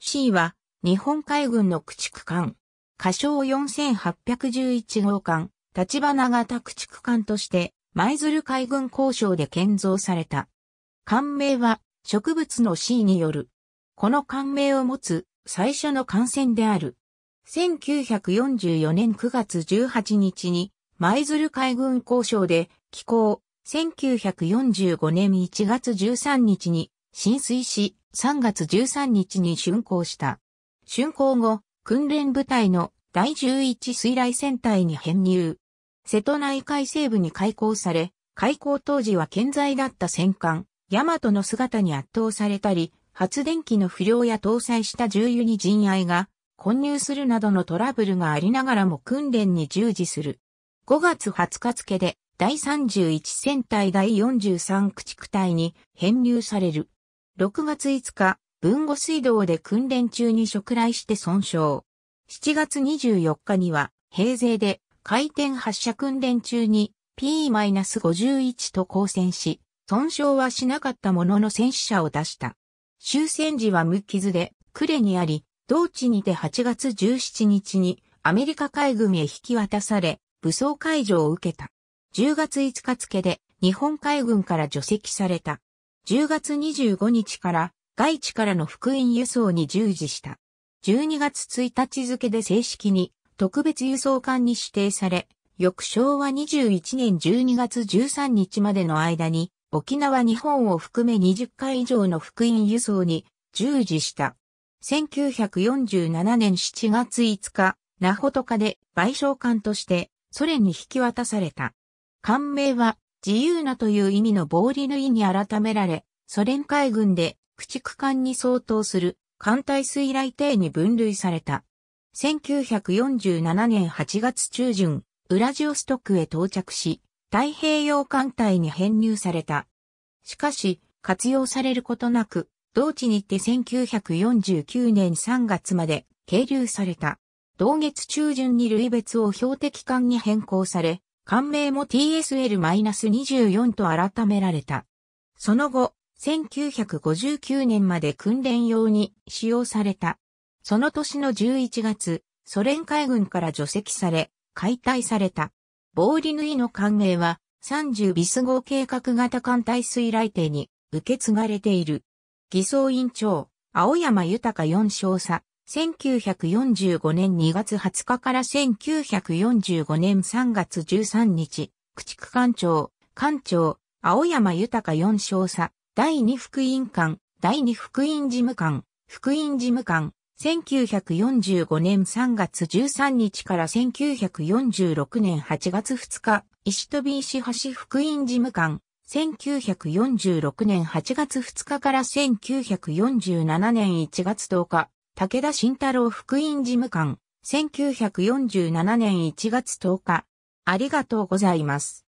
C は、日本海軍の駆逐艦、仮称4811号艦、立花型駆逐艦として、舞鶴海軍交渉で建造された。艦名は、植物の C による。この艦名を持つ、最初の艦船である。1944年9月18日に、舞鶴海軍交渉で、寄港、1945年1月13日に、浸水し、3月13日に竣工した。竣工後、訓練部隊の第11水雷戦隊に編入。瀬戸内海西部に開港され、開港当時は健在だった戦艦、ヤマトの姿に圧倒されたり、発電機の不良や搭載した重油に陣愛が混入するなどのトラブルがありながらも訓練に従事する。5月20日付で第31戦隊第43駆逐隊に編入される。6月5日、文後水道で訓練中に触来して損傷。7月24日には、平勢で回転発射訓練中に P-51 と交戦し、損傷はしなかったものの戦死者を出した。終戦時は無傷で、呉にあり、同地にて8月17日にアメリカ海軍へ引き渡され、武装解除を受けた。10月5日付で日本海軍から除籍された。10月25日から外地からの福音輸送に従事した。12月1日付で正式に特別輸送艦に指定され、翌昭和21年12月13日までの間に、沖縄日本を含め20回以上の福音輸送に従事した。1947年7月5日、ナホトカで賠償艦としてソ連に引き渡された。艦名は自由なという意味のボーリヌイに改められ、ソ連海軍で駆逐艦に相当する艦隊水雷艇に分類された。1947年8月中旬、ウラジオストクへ到着し、太平洋艦隊に編入された。しかし、活用されることなく、同地に行って1949年3月まで係留された。同月中旬に類別を標的艦に変更され、艦名も TSL-24 と改められた。その後、1959年まで訓練用に使用された。その年の11月、ソ連海軍から除籍され、解体された。ボーリヌイの艦名は30ビス号計画型艦隊水雷艇に受け継がれている。偽装委員長、青山豊4少佐、1945年2月20日から1945年3月13日、駆逐艦長、艦長、青山豊4少佐、第2福音館、第2福音事務官、福音事務官、1945年3月13日から1946年8月2日、石飛石橋福音事務官、1946年8月2日から1947年1月10日、武田慎太郎福音事務官、1947年1月10日。ありがとうございます。